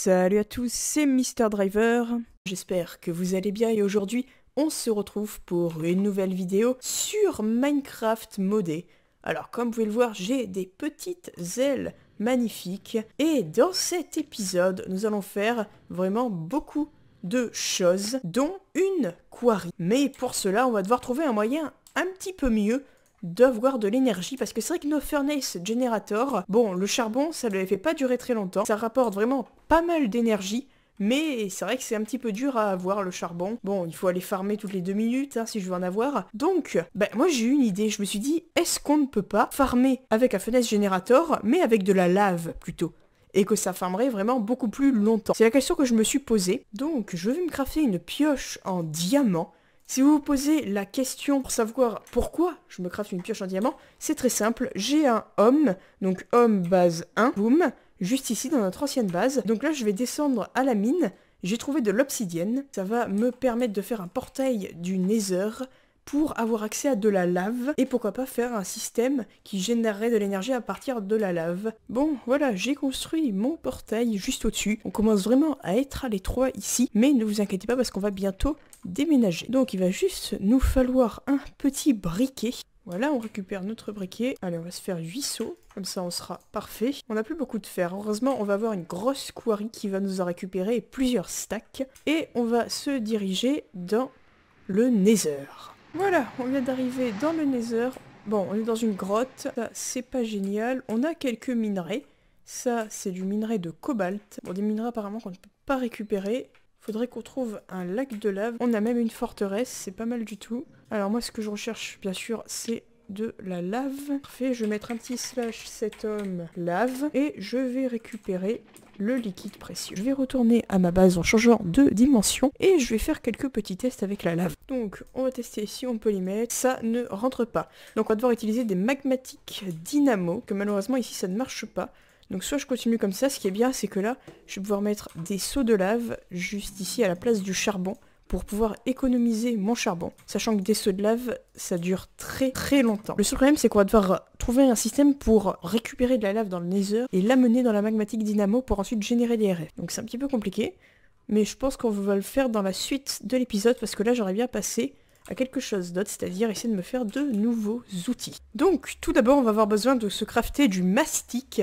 Salut à tous, c'est Mister Driver. J'espère que vous allez bien et aujourd'hui, on se retrouve pour une nouvelle vidéo sur Minecraft modé. Alors, comme vous pouvez le voir, j'ai des petites ailes magnifiques et dans cet épisode, nous allons faire vraiment beaucoup de choses, dont une quarry. Mais pour cela, on va devoir trouver un moyen un petit peu mieux d'avoir de l'énergie parce que c'est vrai que nos furnace generator, bon le charbon ça ne fait pas durer très longtemps, ça rapporte vraiment pas mal d'énergie mais c'est vrai que c'est un petit peu dur à avoir le charbon. Bon, il faut aller farmer toutes les deux minutes hein, si je veux en avoir. Donc, ben, moi j'ai eu une idée. Je me suis dit, est-ce qu'on ne peut pas farmer avec un Furnace générateur, mais avec de la lave plutôt et que ça farmerait vraiment beaucoup plus longtemps. C'est la question que je me suis posée. Donc, je vais me crafter une pioche en diamant si vous vous posez la question pour savoir pourquoi je me crafte une pioche en diamant, c'est très simple. J'ai un homme, donc homme base 1, boum, juste ici dans notre ancienne base. Donc là, je vais descendre à la mine. J'ai trouvé de l'obsidienne. Ça va me permettre de faire un portail du Nether pour avoir accès à de la lave et pourquoi pas faire un système qui générerait de l'énergie à partir de la lave. Bon, voilà, j'ai construit mon portail juste au-dessus. On commence vraiment à être à l'étroit ici, mais ne vous inquiétez pas parce qu'on va bientôt déménager. Donc il va juste nous falloir un petit briquet. Voilà, on récupère notre briquet. Allez, on va se faire 8 Comme ça, on sera parfait. On n'a plus beaucoup de fer. Heureusement, on va avoir une grosse quarry qui va nous en récupérer plusieurs stacks. Et on va se diriger dans le Nether. Voilà, on vient d'arriver dans le Nether. Bon, on est dans une grotte, ça c'est pas génial. On a quelques minerais. Ça, c'est du minerai de cobalt. Bon, des minerais apparemment qu'on ne peut pas récupérer. Faudrait qu'on trouve un lac de lave. On a même une forteresse, c'est pas mal du tout. Alors moi, ce que je recherche, bien sûr, c'est de la lave. Parfait, je vais mettre un petit slash cet homme lave et je vais récupérer le liquide précieux. Je vais retourner à ma base en changeant de dimension et je vais faire quelques petits tests avec la lave. Donc on va tester ici, on peut les mettre, ça ne rentre pas. Donc on va devoir utiliser des magmatiques dynamo que malheureusement ici ça ne marche pas. Donc soit je continue comme ça, ce qui est bien c'est que là je vais pouvoir mettre des seaux de lave juste ici à la place du charbon pour pouvoir économiser mon charbon, sachant que des sauts de lave, ça dure très très longtemps. Le seul problème, c'est qu'on va devoir trouver un système pour récupérer de la lave dans le Nether et l'amener dans la magmatique dynamo pour ensuite générer des RF. Donc c'est un petit peu compliqué, mais je pense qu'on va le faire dans la suite de l'épisode, parce que là, j'aurais bien passé à quelque chose d'autre, c'est-à-dire essayer de me faire de nouveaux outils. Donc, tout d'abord, on va avoir besoin de se crafter du mastic.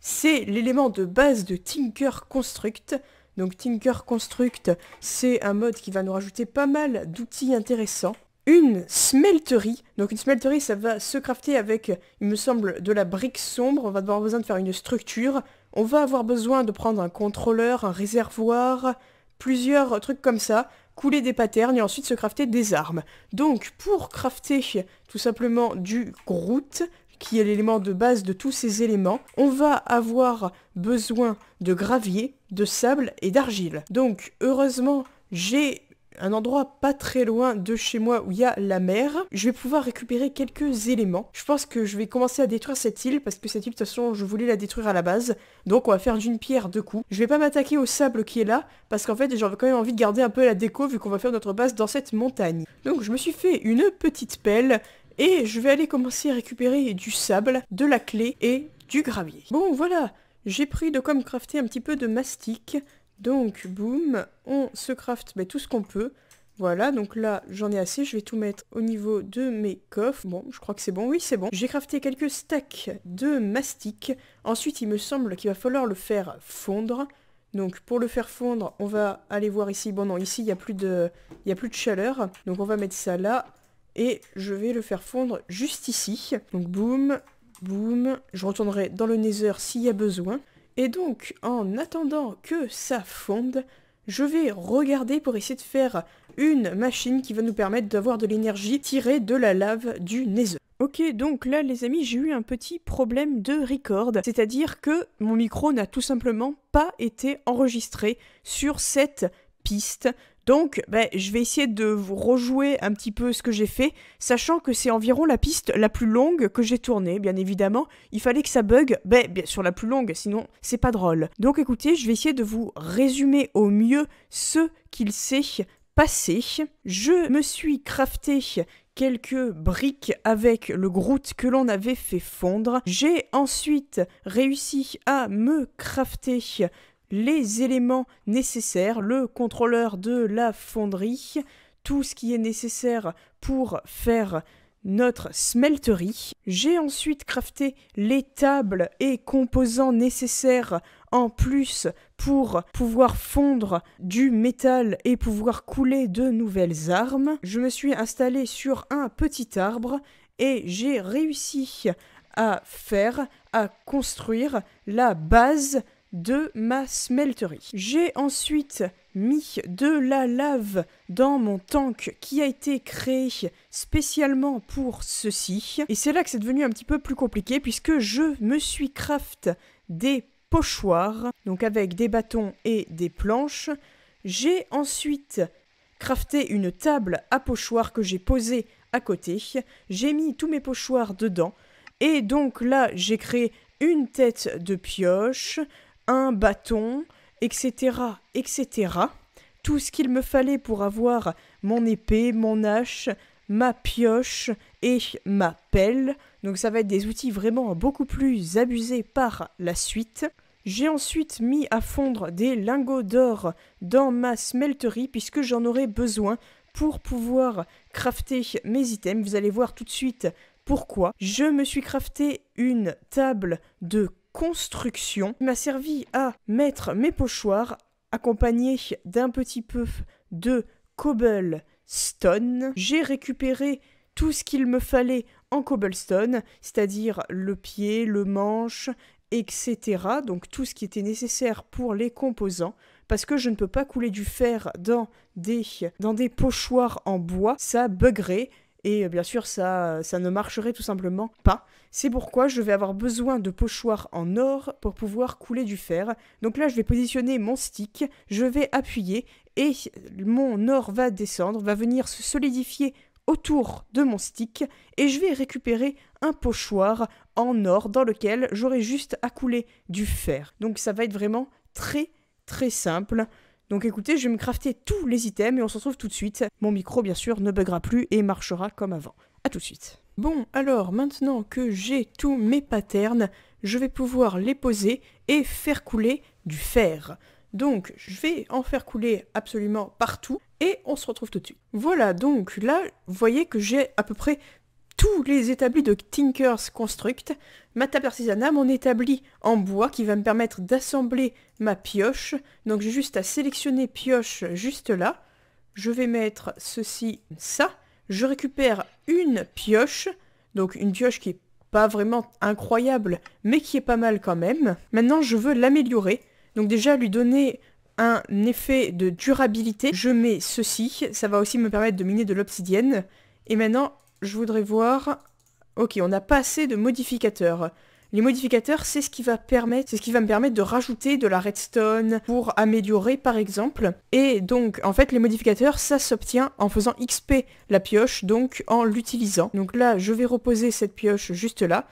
C'est l'élément de base de Tinker Construct. Donc Tinker Construct, c'est un mode qui va nous rajouter pas mal d'outils intéressants. Une smelterie. Donc une smelterie, ça va se crafter avec, il me semble, de la brique sombre. On va avoir besoin de faire une structure. On va avoir besoin de prendre un contrôleur, un réservoir, plusieurs trucs comme ça, couler des patterns et ensuite se crafter des armes. Donc pour crafter tout simplement du Groot, qui est l'élément de base de tous ces éléments, on va avoir besoin de gravier, de sable et d'argile. Donc heureusement, j'ai un endroit pas très loin de chez moi où il y a la mer. Je vais pouvoir récupérer quelques éléments. Je pense que je vais commencer à détruire cette île parce que cette île, de toute façon, je voulais la détruire à la base. Donc on va faire d'une pierre deux coups. Je vais pas m'attaquer au sable qui est là parce qu'en fait, j'avais quand même envie de garder un peu la déco vu qu'on va faire notre base dans cette montagne. Donc je me suis fait une petite pelle et je vais aller commencer à récupérer du sable, de la clé et du gravier. Bon, voilà J'ai pris de comme crafter un petit peu de mastic. Donc, boum, on se crafte ben, tout ce qu'on peut. Voilà, donc là, j'en ai assez. Je vais tout mettre au niveau de mes coffres. Bon, je crois que c'est bon. Oui, c'est bon. J'ai crafté quelques stacks de mastic. Ensuite, il me semble qu'il va falloir le faire fondre. Donc pour le faire fondre, on va aller voir ici. Bon non, ici il n'y a, plus de... Y a plus de chaleur. Donc on va mettre ça là et je vais le faire fondre juste ici. Donc boum, boum, je retournerai dans le nether s'il y a besoin. Et donc, en attendant que ça fonde, je vais regarder pour essayer de faire une machine qui va nous permettre d'avoir de l'énergie tirée de la lave du nether. Ok, donc là les amis, j'ai eu un petit problème de record, c'est-à-dire que mon micro n'a tout simplement pas été enregistré sur cette piste donc, ben, je vais essayer de vous rejouer un petit peu ce que j'ai fait, sachant que c'est environ la piste la plus longue que j'ai tournée, bien évidemment. Il fallait que ça bug, ben, bien la plus longue, sinon c'est pas drôle. Donc écoutez, je vais essayer de vous résumer au mieux ce qu'il s'est passé. Je me suis crafté quelques briques avec le Groot que l'on avait fait fondre. J'ai ensuite réussi à me crafter les éléments nécessaires, le contrôleur de la fonderie, tout ce qui est nécessaire pour faire notre smelterie. J'ai ensuite crafté les tables et composants nécessaires en plus pour pouvoir fondre du métal et pouvoir couler de nouvelles armes. Je me suis installé sur un petit arbre et j'ai réussi à faire, à construire la base de ma smelterie. J'ai ensuite mis de la lave dans mon tank qui a été créé spécialement pour ceci. Et c'est là que c'est devenu un petit peu plus compliqué puisque je me suis craft des pochoirs, donc avec des bâtons et des planches. J'ai ensuite crafté une table à pochoirs que j'ai posée à côté. J'ai mis tous mes pochoirs dedans. Et donc là, j'ai créé une tête de pioche, un bâton, etc., etc. Tout ce qu'il me fallait pour avoir mon épée, mon hache, ma pioche et ma pelle. Donc ça va être des outils vraiment beaucoup plus abusés par la suite. J'ai ensuite mis à fondre des lingots d'or dans ma smelterie puisque j'en aurai besoin pour pouvoir crafter mes items. Vous allez voir tout de suite pourquoi. Je me suis crafté une table de construction m'a servi à mettre mes pochoirs accompagnés d'un petit peu de cobblestone. J'ai récupéré tout ce qu'il me fallait en cobblestone, c'est-à-dire le pied, le manche, etc. Donc tout ce qui était nécessaire pour les composants, parce que je ne peux pas couler du fer dans des, dans des pochoirs en bois, ça buggerait et euh, bien sûr ça, ça ne marcherait tout simplement pas. C'est pourquoi je vais avoir besoin de pochoirs en or pour pouvoir couler du fer. Donc là je vais positionner mon stick, je vais appuyer et mon or va descendre, va venir se solidifier autour de mon stick et je vais récupérer un pochoir en or dans lequel j'aurai juste à couler du fer. Donc ça va être vraiment très très simple. Donc écoutez, je vais me crafter tous les items et on se retrouve tout de suite. Mon micro, bien sûr, ne buggera plus et marchera comme avant. A tout de suite. Bon, alors maintenant que j'ai tous mes patterns, je vais pouvoir les poser et faire couler du fer. Donc je vais en faire couler absolument partout et on se retrouve tout de suite. Voilà, donc là, vous voyez que j'ai à peu près tous les établis de Tinkers Construct, ma table artisanale, mon établi en bois qui va me permettre d'assembler ma pioche. Donc j'ai juste à sélectionner pioche juste là. Je vais mettre ceci, ça. Je récupère une pioche, donc une pioche qui est pas vraiment incroyable, mais qui est pas mal quand même. Maintenant, je veux l'améliorer. Donc déjà, lui donner un effet de durabilité. Je mets ceci, ça va aussi me permettre de miner de l'obsidienne. Et maintenant, je voudrais voir... Ok, on n'a pas assez de modificateurs. Les modificateurs, c'est ce qui va permettre, c'est ce qui va me permettre de rajouter de la redstone pour améliorer par exemple. Et donc en fait les modificateurs ça s'obtient en faisant XP la pioche, donc en l'utilisant. Donc là je vais reposer cette pioche juste là.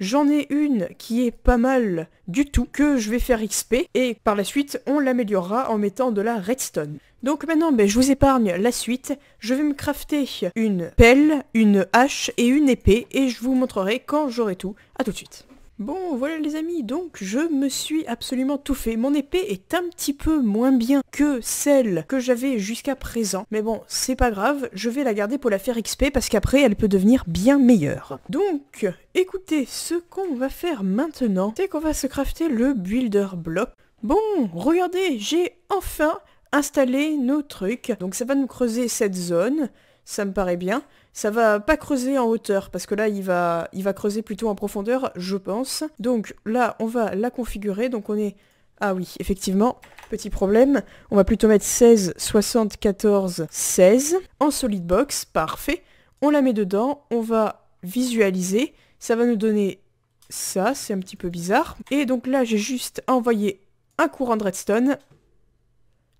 J'en ai une qui est pas mal du tout, que je vais faire XP, et par la suite on l'améliorera en mettant de la redstone. Donc maintenant, ben, je vous épargne la suite. Je vais me crafter une pelle, une hache et une épée et je vous montrerai quand j'aurai tout. A tout de suite. Bon, voilà les amis, donc je me suis absolument tout fait. Mon épée est un petit peu moins bien que celle que j'avais jusqu'à présent. Mais bon, c'est pas grave, je vais la garder pour la faire XP parce qu'après elle peut devenir bien meilleure. Donc, écoutez, ce qu'on va faire maintenant, c'est qu'on va se crafter le Builder Block. Bon, regardez, j'ai enfin installer nos trucs. Donc ça va nous creuser cette zone, ça me paraît bien. Ça va pas creuser en hauteur, parce que là, il va, il va creuser plutôt en profondeur, je pense. Donc là, on va la configurer, donc on est... Ah oui, effectivement, petit problème. On va plutôt mettre 16, 74, 16 en box. parfait. On la met dedans, on va visualiser. Ça va nous donner ça, c'est un petit peu bizarre. Et donc là, j'ai juste envoyé un courant de redstone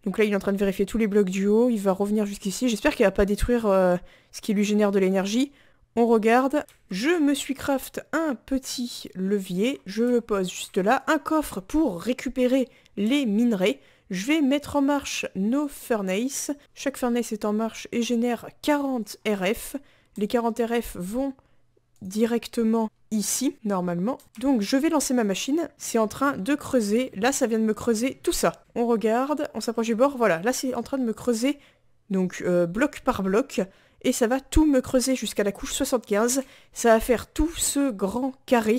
donc là, il est en train de vérifier tous les blocs du haut. Il va revenir jusqu'ici. J'espère qu'il va pas détruire euh, ce qui lui génère de l'énergie. On regarde. Je me suis craft un petit levier. Je le pose juste là. Un coffre pour récupérer les minerais. Je vais mettre en marche nos furnaces. Chaque furnace est en marche et génère 40 RF. Les 40 RF vont directement ici, normalement. Donc je vais lancer ma machine, c'est en train de creuser, là ça vient de me creuser tout ça. On regarde, on s'approche du bord, voilà, là c'est en train de me creuser, donc euh, bloc par bloc, et ça va tout me creuser jusqu'à la couche 75. Ça va faire tout ce grand carré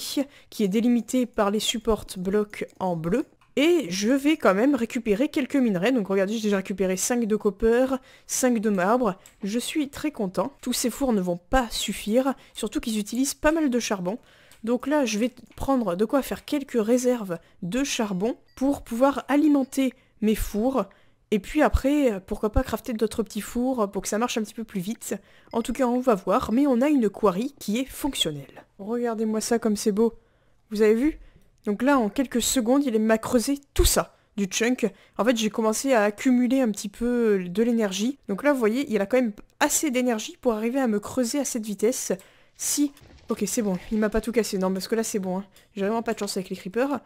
qui est délimité par les supports blocs en bleu. Et je vais quand même récupérer quelques minerais. Donc regardez, j'ai déjà récupéré 5 de copper, 5 de marbre. Je suis très content. Tous ces fours ne vont pas suffire, surtout qu'ils utilisent pas mal de charbon. Donc là, je vais prendre de quoi faire quelques réserves de charbon pour pouvoir alimenter mes fours. Et puis après, pourquoi pas crafter d'autres petits fours pour que ça marche un petit peu plus vite. En tout cas, on va voir, mais on a une quarry qui est fonctionnelle. Regardez-moi ça comme c'est beau. Vous avez vu donc là, en quelques secondes, il m'a creusé tout ça, du chunk. En fait, j'ai commencé à accumuler un petit peu euh, de l'énergie. Donc là, vous voyez, il a quand même assez d'énergie pour arriver à me creuser à cette vitesse. Si... Ok, c'est bon, il m'a pas tout cassé. Non, parce que là, c'est bon. Hein. J'ai vraiment pas de chance avec les creepers.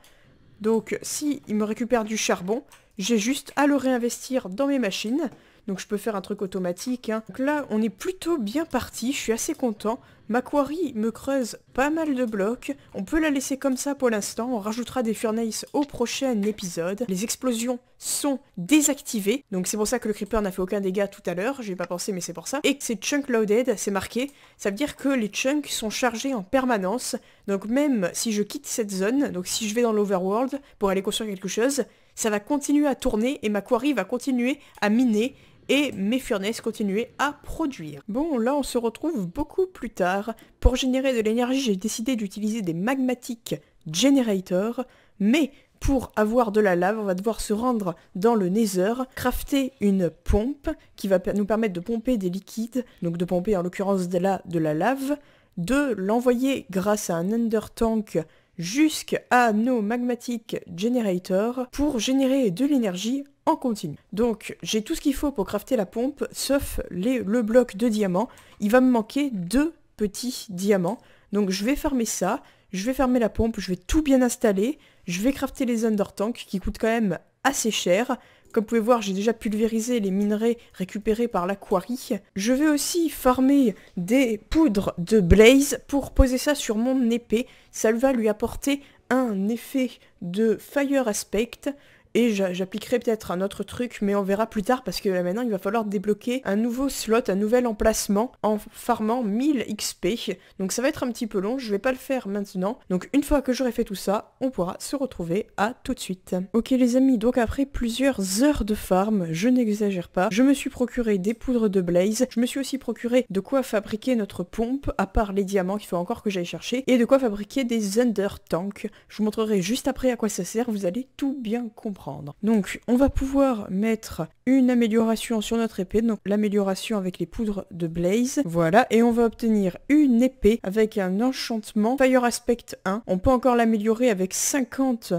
Donc, si il me récupère du charbon, j'ai juste à le réinvestir dans mes machines donc je peux faire un truc automatique. Hein. Donc là, on est plutôt bien parti, je suis assez content. Ma quarry me creuse pas mal de blocs, on peut la laisser comme ça pour l'instant, on rajoutera des furnaces au prochain épisode. Les explosions sont désactivées, donc c'est pour ça que le creeper n'a fait aucun dégât tout à l'heure, j'ai pas pensé mais c'est pour ça. Et que c'est chunk loaded, c'est marqué, ça veut dire que les chunks sont chargés en permanence, donc même si je quitte cette zone, donc si je vais dans l'overworld pour aller construire quelque chose, ça va continuer à tourner et ma quarry va continuer à miner et mes furnaces continuaient à produire. Bon, là on se retrouve beaucoup plus tard. Pour générer de l'énergie, j'ai décidé d'utiliser des magmatiques generators, mais pour avoir de la lave, on va devoir se rendre dans le Nether, crafter une pompe qui va nous permettre de pomper des liquides, donc de pomper en l'occurrence de la, de la lave, de l'envoyer grâce à un under Tank jusqu'à nos magmatic generators pour générer de l'énergie en continu. Donc j'ai tout ce qu'il faut pour crafter la pompe, sauf le bloc de diamant. Il va me manquer deux petits diamants. Donc je vais fermer ça, je vais fermer la pompe, je vais tout bien installer, je vais crafter les Undertanks qui coûtent quand même assez cher. Comme vous pouvez voir, j'ai déjà pulvérisé les minerais récupérés par la Je vais aussi farmer des poudres de blaze pour poser ça sur mon épée. Ça va lui apporter un effet de fire aspect et j'appliquerai peut-être un autre truc, mais on verra plus tard parce que là, maintenant il va falloir débloquer un nouveau slot, un nouvel emplacement en farmant 1000 XP. Donc ça va être un petit peu long, je vais pas le faire maintenant. Donc une fois que j'aurai fait tout ça, on pourra se retrouver à tout de suite. Ok les amis, donc après plusieurs heures de farm, je n'exagère pas, je me suis procuré des poudres de blaze, je me suis aussi procuré de quoi fabriquer notre pompe, à part les diamants qu'il faut encore que j'aille chercher, et de quoi fabriquer des under tanks. Je vous montrerai juste après à quoi ça sert, vous allez tout bien comprendre. Donc on va pouvoir mettre une amélioration sur notre épée, donc l'amélioration avec les poudres de Blaze, voilà, et on va obtenir une épée avec un enchantement Fire Aspect 1. On peut encore l'améliorer avec 50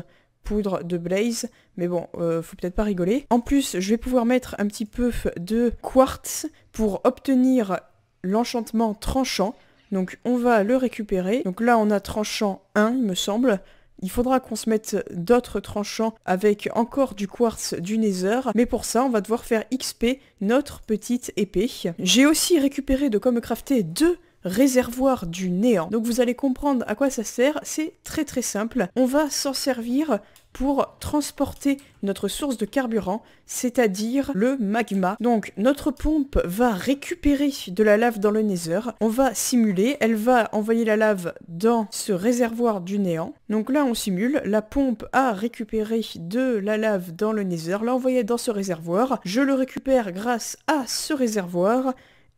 poudres de Blaze, mais bon, euh, faut peut-être pas rigoler. En plus, je vais pouvoir mettre un petit peu de quartz pour obtenir l'enchantement tranchant. Donc on va le récupérer. Donc là, on a tranchant 1, il me semble. Il faudra qu'on se mette d'autres tranchants avec encore du quartz du nether, mais pour ça on va devoir faire XP notre petite épée. J'ai aussi récupéré de comme crafter deux réservoir du néant. Donc vous allez comprendre à quoi ça sert, c'est très très simple. On va s'en servir pour transporter notre source de carburant, c'est-à-dire le magma. Donc notre pompe va récupérer de la lave dans le nether, on va simuler, elle va envoyer la lave dans ce réservoir du néant. Donc là on simule, la pompe a récupéré de la lave dans le nether, l'a envoyée dans ce réservoir, je le récupère grâce à ce réservoir,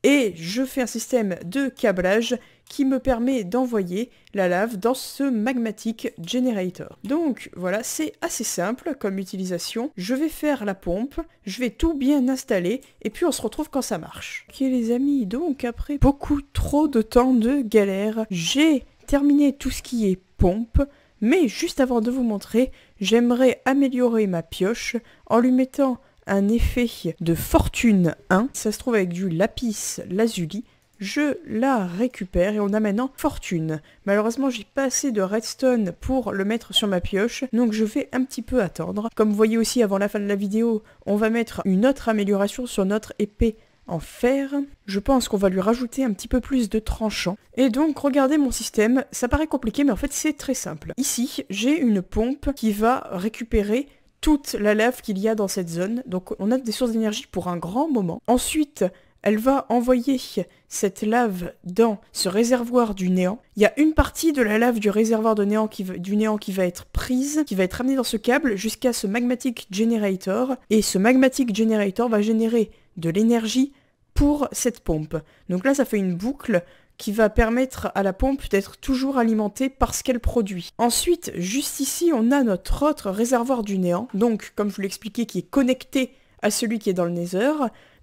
et je fais un système de câblage qui me permet d'envoyer la lave dans ce magmatic generator. Donc voilà, c'est assez simple comme utilisation. Je vais faire la pompe, je vais tout bien installer, et puis on se retrouve quand ça marche. Ok les amis, donc après beaucoup trop de temps de galère, j'ai terminé tout ce qui est pompe, mais juste avant de vous montrer, j'aimerais améliorer ma pioche en lui mettant un effet de fortune 1. Ça se trouve avec du lapis lazuli. Je la récupère et on a maintenant fortune. Malheureusement, j'ai pas assez de redstone pour le mettre sur ma pioche, donc je vais un petit peu attendre. Comme vous voyez aussi avant la fin de la vidéo, on va mettre une autre amélioration sur notre épée en fer. Je pense qu'on va lui rajouter un petit peu plus de tranchant. Et donc, regardez mon système, ça paraît compliqué, mais en fait c'est très simple. Ici, j'ai une pompe qui va récupérer toute la lave qu'il y a dans cette zone. Donc on a des sources d'énergie pour un grand moment. Ensuite, elle va envoyer cette lave dans ce réservoir du néant. Il y a une partie de la lave du réservoir de néant qui du néant qui va être prise, qui va être amenée dans ce câble jusqu'à ce magmatic generator. Et ce magmatic generator va générer de l'énergie pour cette pompe. Donc là, ça fait une boucle qui va permettre à la pompe d'être toujours alimentée par ce qu'elle produit. Ensuite, juste ici, on a notre autre réservoir du néant, donc comme je vous l'expliquais, qui est connecté à celui qui est dans le Nether,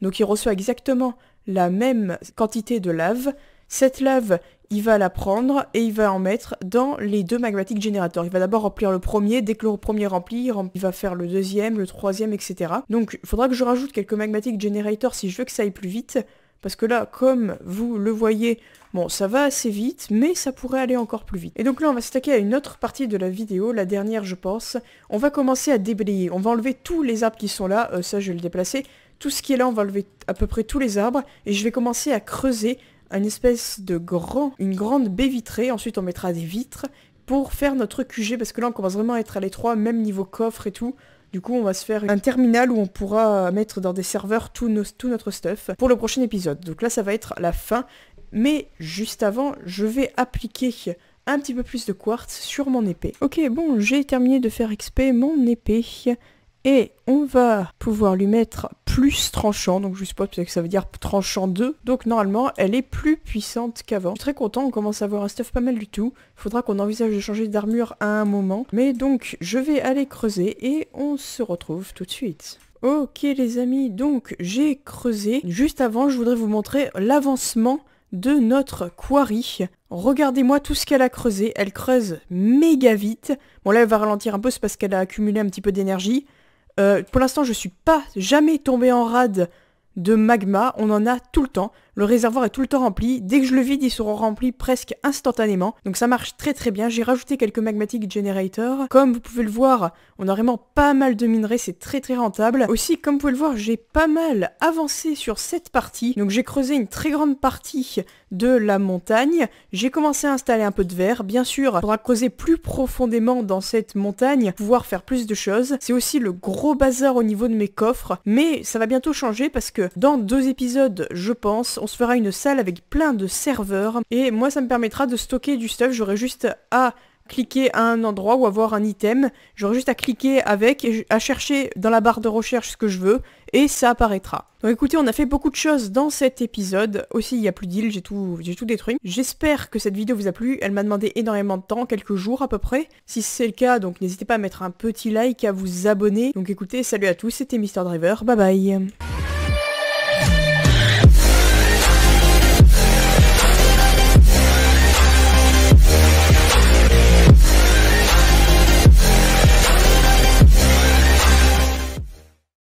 donc il reçoit exactement la même quantité de lave. Cette lave, il va la prendre et il va en mettre dans les deux magmatic générateurs. Il va d'abord remplir le premier, dès que le premier remplit, il va faire le deuxième, le troisième, etc. Donc il faudra que je rajoute quelques magmatic generators si je veux que ça aille plus vite. Parce que là, comme vous le voyez, bon, ça va assez vite, mais ça pourrait aller encore plus vite. Et donc là, on va s'attaquer à une autre partie de la vidéo, la dernière, je pense. On va commencer à déblayer. On va enlever tous les arbres qui sont là. Euh, ça, je vais le déplacer. Tout ce qui est là, on va enlever à peu près tous les arbres. Et je vais commencer à creuser une espèce de grand, une grande baie vitrée. Ensuite, on mettra des vitres pour faire notre QG, parce que là, on commence vraiment à être à l'étroit, même niveau coffre et tout. Du coup, on va se faire un terminal où on pourra mettre dans des serveurs tout, tout notre stuff pour le prochain épisode. Donc là, ça va être la fin. Mais juste avant, je vais appliquer un petit peu plus de quartz sur mon épée. Ok, bon, j'ai terminé de faire XP mon épée. Et on va pouvoir lui mettre plus tranchant, donc je suppose que ça veut dire tranchant 2. Donc normalement, elle est plus puissante qu'avant. Je suis très content, on commence à avoir un stuff pas mal du tout. Faudra qu'on envisage de changer d'armure à un moment. Mais donc, je vais aller creuser et on se retrouve tout de suite. Ok les amis, donc j'ai creusé. Juste avant, je voudrais vous montrer l'avancement de notre quarry. Regardez-moi tout ce qu'elle a creusé. Elle creuse méga vite. Bon là, elle va ralentir un peu, c'est parce qu'elle a accumulé un petit peu d'énergie. Euh, pour l'instant, je suis pas jamais tombé en rade de magma. On en a tout le temps. Le réservoir est tout le temps rempli. Dès que je le vide, ils seront remplis presque instantanément. Donc ça marche très très bien. J'ai rajouté quelques magmatic generators. Comme vous pouvez le voir, on a vraiment pas mal de minerais. C'est très très rentable. Aussi, comme vous pouvez le voir, j'ai pas mal avancé sur cette partie. Donc j'ai creusé une très grande partie de la montagne. J'ai commencé à installer un peu de verre. Bien sûr, il creuser plus profondément dans cette montagne, pouvoir faire plus de choses. C'est aussi le gros bazar au niveau de mes coffres. Mais ça va bientôt changer parce que dans deux épisodes, je pense, on se fera une salle avec plein de serveurs et moi ça me permettra de stocker du stuff, j'aurai juste à cliquer à un endroit ou avoir un item, j'aurai juste à cliquer avec et à chercher dans la barre de recherche ce que je veux et ça apparaîtra. Donc écoutez, on a fait beaucoup de choses dans cet épisode. Aussi, il n'y a plus d'île, j'ai tout, tout détruit. J'espère que cette vidéo vous a plu. Elle m'a demandé énormément de temps, quelques jours à peu près. Si c'est le cas, donc n'hésitez pas à mettre un petit like, à vous abonner. Donc écoutez, salut à tous, c'était Mister Driver. Bye bye.